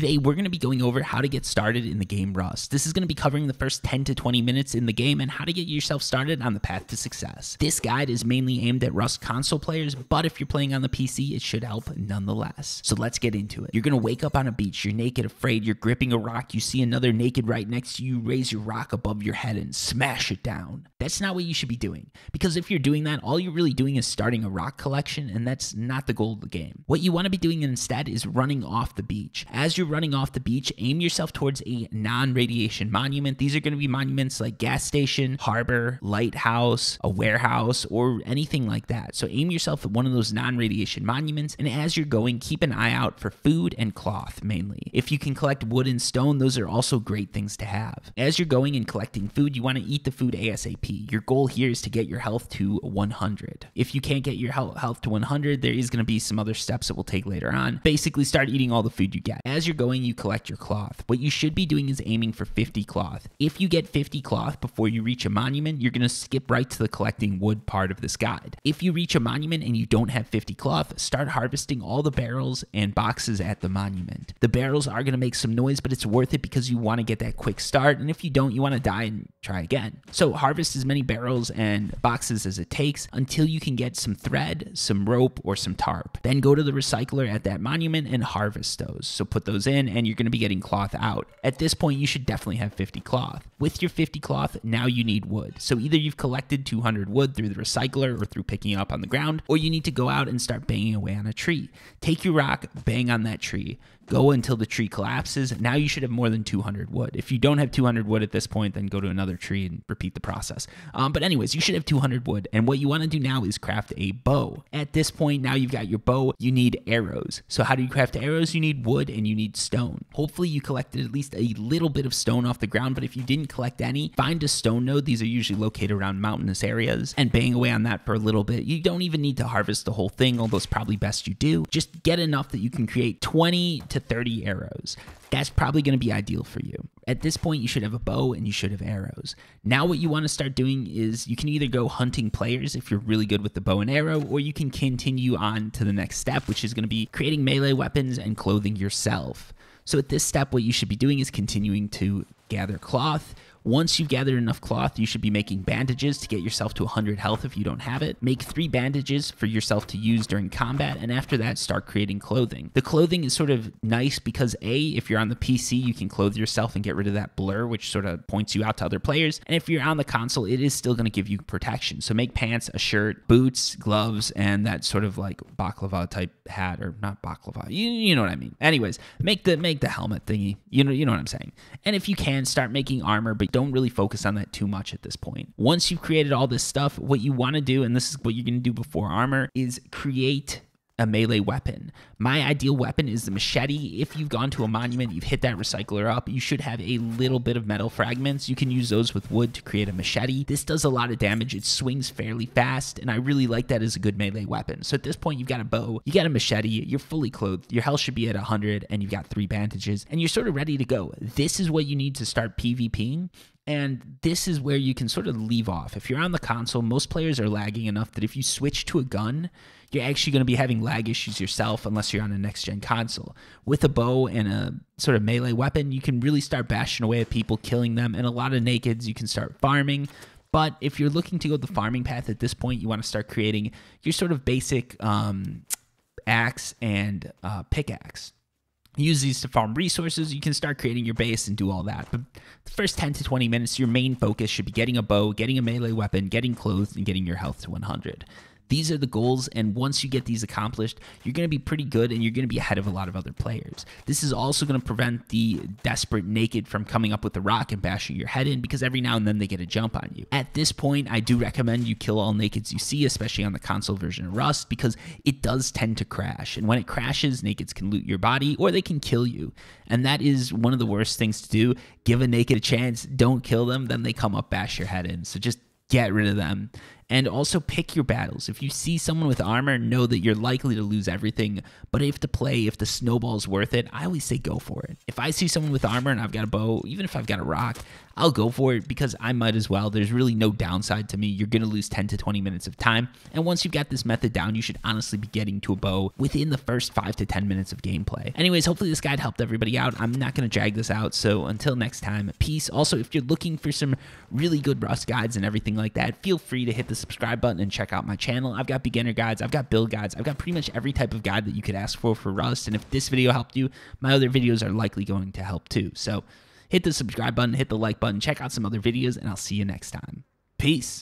Today, we're going to be going over how to get started in the game Rust. This is going to be covering the first 10 to 20 minutes in the game and how to get yourself started on the path to success. This guide is mainly aimed at Rust console players, but if you're playing on the PC, it should help nonetheless. So let's get into it. You're going to wake up on a beach, you're naked, afraid, you're gripping a rock, you see another naked right next to you, raise your rock above your head and smash it down. That's not what you should be doing, because if you're doing that, all you're really doing is starting a rock collection, and that's not the goal of the game. What you want to be doing instead is running off the beach. As you're running off the beach, aim yourself towards a non radiation monument. These are going to be monuments like gas station, harbor, lighthouse, a warehouse, or anything like that. So aim yourself at one of those non radiation monuments. And as you're going, keep an eye out for food and cloth mainly. If you can collect wood and stone, those are also great things to have. As you're going and collecting food, you want to eat the food ASAP. Your goal here is to get your health to 100. If you can't get your health to 100, there is going to be some other steps that we'll take later on. Basically, start eating all the food you get. As you're going, you collect your cloth. What you should be doing is aiming for 50 cloth. If you get 50 cloth before you reach a monument, you're going to skip right to the collecting wood part of this guide. If you reach a monument and you don't have 50 cloth, start harvesting all the barrels and boxes at the monument. The barrels are going to make some noise, but it's worth it because you want to get that quick start. And if you don't, you want to die and try again. So harvest as many barrels and boxes as it takes until you can get some thread, some rope, or some tarp. Then go to the recycler at that monument and harvest those. So put those in and you're going to be getting cloth out. At this point, you should definitely have 50 cloth. With your 50 cloth, now you need wood. So either you've collected 200 wood through the recycler or through picking up on the ground, or you need to go out and start banging away on a tree. Take your rock, bang on that tree. Go until the tree collapses. Now you should have more than 200 wood. If you don't have 200 wood at this point, then go to another tree and repeat the process. Um, but anyways, you should have 200 wood. And what you want to do now is craft a bow. At this point, now you've got your bow. You need arrows. So how do you craft arrows? You need wood and you need stone. Hopefully you collected at least a little bit of stone off the ground, but if you didn't collect any, find a stone node. These are usually located around mountainous areas and bang away on that for a little bit. You don't even need to harvest the whole thing, although it's probably best you do. Just get enough that you can create 20 to 30 arrows that's probably going to be ideal for you. At this point, you should have a bow and you should have arrows. Now, what you want to start doing is you can either go hunting players if you're really good with the bow and arrow, or you can continue on to the next step, which is going to be creating melee weapons and clothing yourself. So at this step, what you should be doing is continuing to gather cloth. Once you've gathered enough cloth, you should be making bandages to get yourself to 100 health if you don't have it. Make three bandages for yourself to use during combat, and after that, start creating clothing. The clothing is sort of nice because A, if you're on the PC, you can clothe yourself and get rid of that blur, which sort of points you out to other players. And if you're on the console, it is still going to give you protection. So make pants, a shirt, boots, gloves, and that sort of like baklava type hat, or not baklava, you, you know what I mean. Anyways, make the make the helmet thingy. You know, you know what I'm saying. And if you can, and start making armor, but don't really focus on that too much at this point. Once you've created all this stuff, what you want to do, and this is what you're going to do before armor, is create a melee weapon. My ideal weapon is the machete. If you've gone to a monument, you've hit that recycler up, you should have a little bit of metal fragments. You can use those with wood to create a machete. This does a lot of damage. It swings fairly fast, and I really like that as a good melee weapon. So at this point, you've got a bow, you got a machete, you're fully clothed, your health should be at 100, and you've got three bandages, and you're sort of ready to go. This is what you need to start PvPing and this is where you can sort of leave off. If you're on the console, most players are lagging enough that if you switch to a gun, you're actually going to be having lag issues yourself unless you're on a next gen console. With a bow and a sort of melee weapon, you can really start bashing away at people, killing them, and a lot of nakeds you can start farming. But if you're looking to go the farming path at this point, you want to start creating your sort of basic um, axe and uh, pickaxe use these to farm resources. You can start creating your base and do all that. But the first 10 to 20 minutes, your main focus should be getting a bow, getting a melee weapon, getting clothes, and getting your health to 100. These are the goals, and once you get these accomplished, you're going to be pretty good and you're going to be ahead of a lot of other players. This is also going to prevent the desperate naked from coming up with the rock and bashing your head in because every now and then they get a jump on you. At this point, I do recommend you kill all nakeds you see, especially on the console version of Rust, because it does tend to crash. And when it crashes, nakeds can loot your body or they can kill you. And that is one of the worst things to do. Give a naked a chance, don't kill them, then they come up, bash your head in. So just get rid of them and also pick your battles. If you see someone with armor, know that you're likely to lose everything. But if the play, if the snowball's worth it, I always say go for it. If I see someone with armor and I've got a bow, even if I've got a rock, I'll go for it because I might as well. There's really no downside to me. You're going to lose 10 to 20 minutes of time. And once you've got this method down, you should honestly be getting to a bow within the first 5 to 10 minutes of gameplay. Anyways, hopefully this guide helped everybody out. I'm not going to drag this out. So until next time, peace. Also, if you're looking for some really good Rust guides and everything like that, feel free to hit the subscribe button and check out my channel. I've got beginner guides, I've got build guides, I've got pretty much every type of guide that you could ask for for Rust. And if this video helped you, my other videos are likely going to help too. So, hit the subscribe button, hit the like button, check out some other videos, and I'll see you next time. Peace.